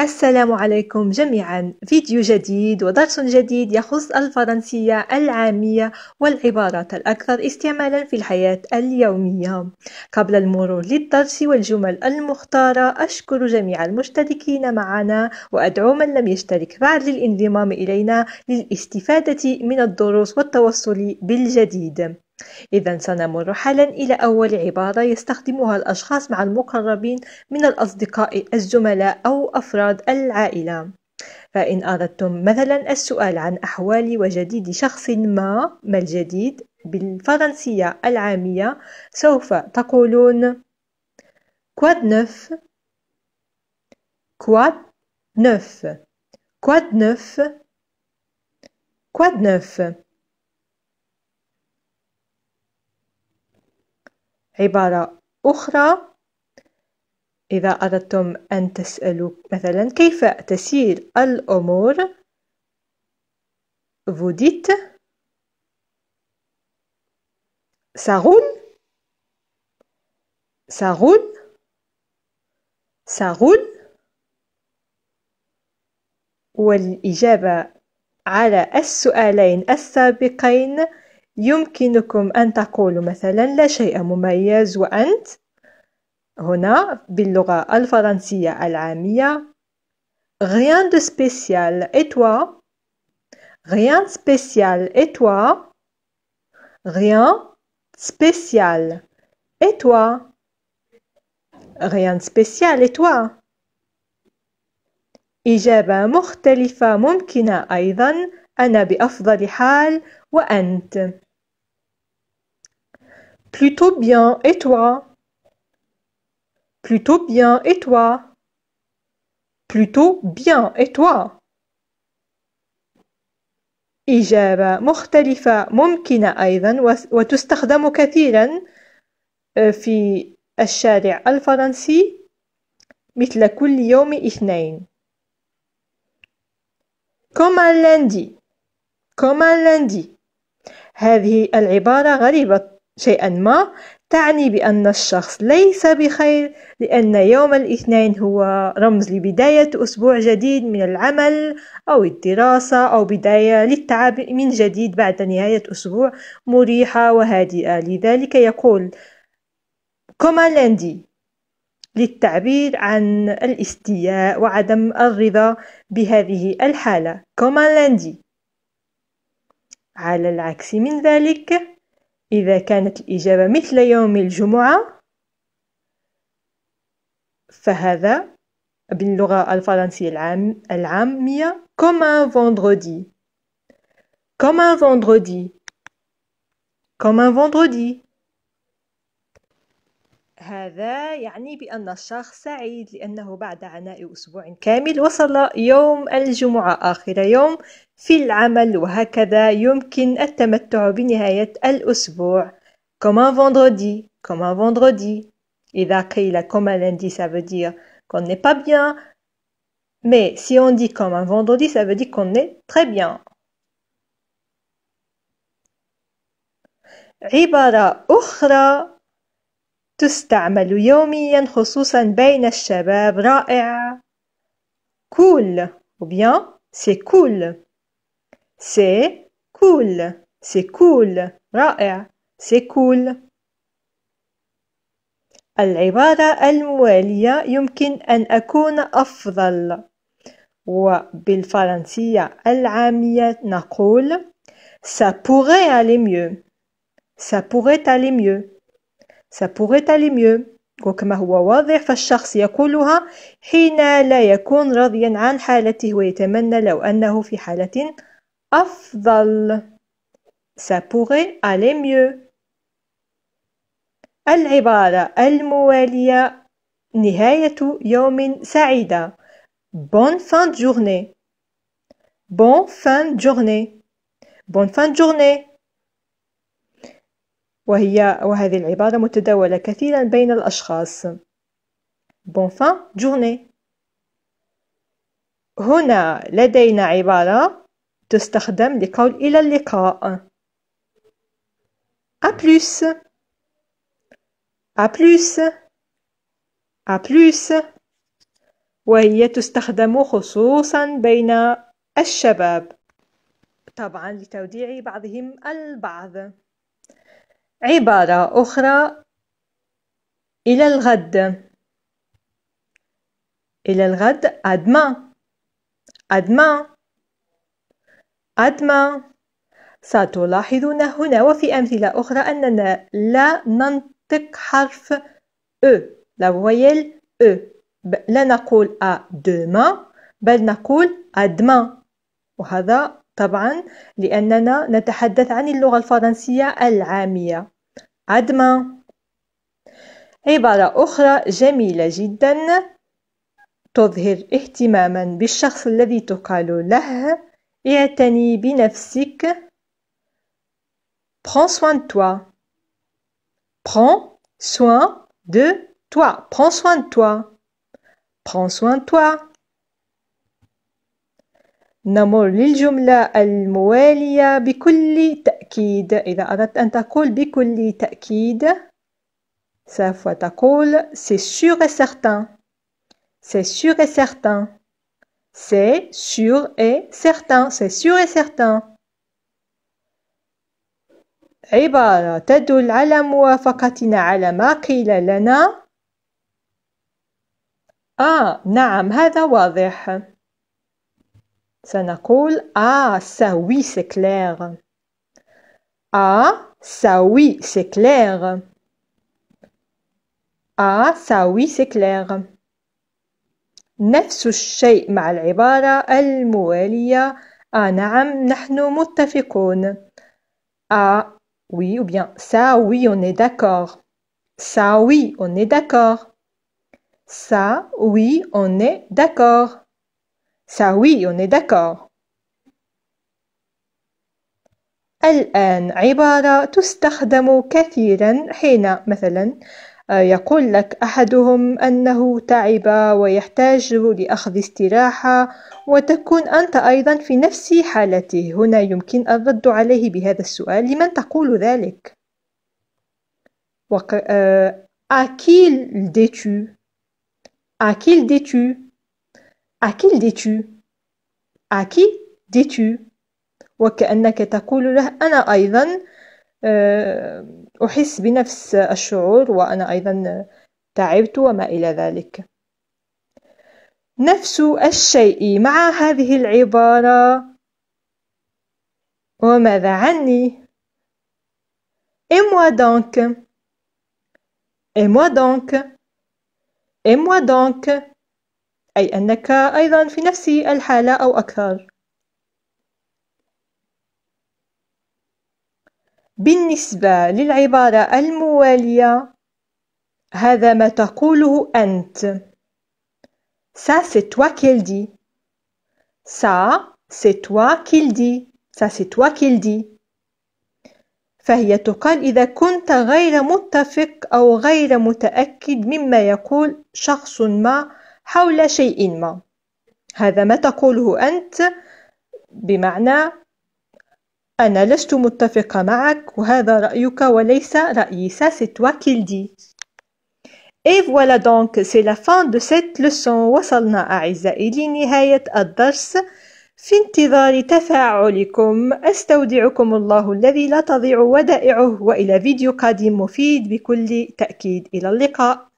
السلام عليكم جميعا فيديو جديد ودرس جديد يخص الفرنسية العامية والعبارات الأكثر استعمالا في الحياة اليومية قبل المرور للدرس والجمل المختارة أشكر جميع المشتركين معنا وأدعو من لم يشترك بعد للانضمام إلينا للاستفادة من الدروس والتوصل بالجديد إذا سنمر حالا إلى أول عبارة يستخدمها الأشخاص مع المقربين من الأصدقاء الزملاء أو أفراد العائلة فإن أردتم مثلا السؤال عن أحوال وجديد شخص ما ما الجديد بالفرنسية العامية سوف تقولون كواد نف كواد نف كواد نف كواد نف عبارة أخرى إذا أردتم أن تسألوا مثلا كيف تسير الأمور vous dites ça roule ça roule ça roule والإجابة على السؤالين السابقين يمكنكم أن تقولوا مثلا لا شيء مميز وأنت هنا باللغة الفرنسية العامية rien de spécial et toi rien de spécial et toi rien de spécial et toi rien de spécial et toi إجابة مختلفة ممكنة أيضا أنا بأفضل حال وأنت Plutôt bien, et toi? Plutôt bien, et toi? Plutôt bien, et toi? إجابة مختلفة ممكنة أيضا وتستخدم كثيرا آه، في الشارع الفرنسي مثل كل يوم اثنين كما لندي كما لندي هذه العبارة غريبة شيئا ما تعني بأن الشخص ليس بخير لأن يوم الاثنين هو رمز لبداية أسبوع جديد من العمل أو الدراسة أو بداية للتعب من جديد بعد نهاية أسبوع مريحة وهادئة لذلك يقول كومالندي لاندي للتعبير عن الاستياء وعدم الرضا بهذه الحالة كومالندي على العكس من ذلك إذا كانت الإجابة مثل يوم الجمعة فهذا باللغة الفرنسية العام العامية comme un vendredi comme un vendredi comme un vendredi هذا يعني بأن الشخص سعيد لأنه بعد عناء أسبوع كامل وصل يوم الجمعة آخر يوم في العمل وهكذا يمكن التمتع بنهاية الأسبوع كما vendredi كما vendredi إذا قيل كما lundi ça veut dire qu'on n'est pas bien mais si on dit comme un vendredi ça veut dire qu'on est très bien عبارة أخرى تستعمل يوميا خصوصا بين الشباب رائع cool ou bien c'est cool c'est cool c'est cool رائع c'est cool العبارة الموالية يمكن أن أكون أفضل وبالفرنسية العامية نقول Ça pourrait aller mieux. Ça pourrait aller mieux. Ça pourrait aller mieux. وكما هو واضح فالشخص يقولها حين لا يكون راضيا عن حالته ويتمنى لو أنه في حالة أفضل Ça pourrait aller mieux. العبارة الموالية نهاية يوم سعيدة Bonne fin de journée Bonne fin de journée Bonne fin de journée وهي وهذه العبارة متداولة كثيرا بين الأشخاص Bon fin journée هنا لدينا عبارة تستخدم لقول إلى اللقاء A plus A plus A plus وهي تستخدم خصوصا بين الشباب طبعا لتوديع بعضهم البعض عبارة أخرى إلى الغد إلى الغد أدما أدما أدما ستلاحظون هنا وفي أمثلة أخرى أننا لا ننطق حرف أ e. لا ويل أ e. لا نقول أ دما بل نقول أدما وهذا طبعا لأننا نتحدث عن اللغة الفرنسية العامية عدما عبارة أخرى جميلة جدا تظهر اهتماما بالشخص الذي تقال له اعتني بنفسك prends soin de toi prends soin de toi prends soin de toi prends soin de toi نمر للجملة الموالية بكل تأكيد إذا أردت أن تقول بكل تأكيد سوف تقول c'est sûr et certain c'est sûr et certain c'est sûr et certain c'est sûr et certain عبارة تدل على موافقتنا على ما قيل لنا آه نعم هذا واضح Sanakol. Ah, ça oui, c'est clair. Ah, ça oui, c'est clair. Ah, ça oui, c'est clair. نفس الشيء مع العبارة الموالية Ah نعم نحن Ah oui ou bien ça oui on est d'accord Ça oui on est d'accord Ça oui on est d'accord Ça oui, on est d'accord. الآن عبارة تستخدم كثيرا حين مثلا آه، يقول لك أحدهم أنه تعب ويحتاج لأخذ استراحة وتكون أنت أيضا في نفس حالته هنا يمكن الرد عليه بهذا السؤال لمن تقول ذلك وق... أكيل ديتو أكيل ديتو À qui le dis-tu À qui dis-tu وكأنك تقول له أنا أيضا آه، أحس بنفس الشعور وأنا أيضا تعبت وما إلى ذلك نفس الشيء مع هذه العبارة وماذا عني Et moi donc Et moi donc Et moi donc أي أنك أيضا في نفس الحالة أو أكثر بالنسبة للعبارة الموالية هذا ما تقوله أنت Ça c'est toi qu'elle dit Ça c'est toi qu'il dit Ça c'est toi qu'il dit فهي تقال إذا كنت غير متفق أو غير متأكد مما يقول شخص ما حول شيء ما هذا ما تقوله أنت بمعنى أنا لست متفقة معك وهذا رأيك وليس رأيي سا سيتوا كيلدي qui dis Et voilà donc, c'est la fin de وصلنا أعزائي لنهاية الدرس في انتظار تفاعلكم أستودعكم الله الذي لا تضيع ودائعه وإلى فيديو قادم مفيد بكل تأكيد إلى اللقاء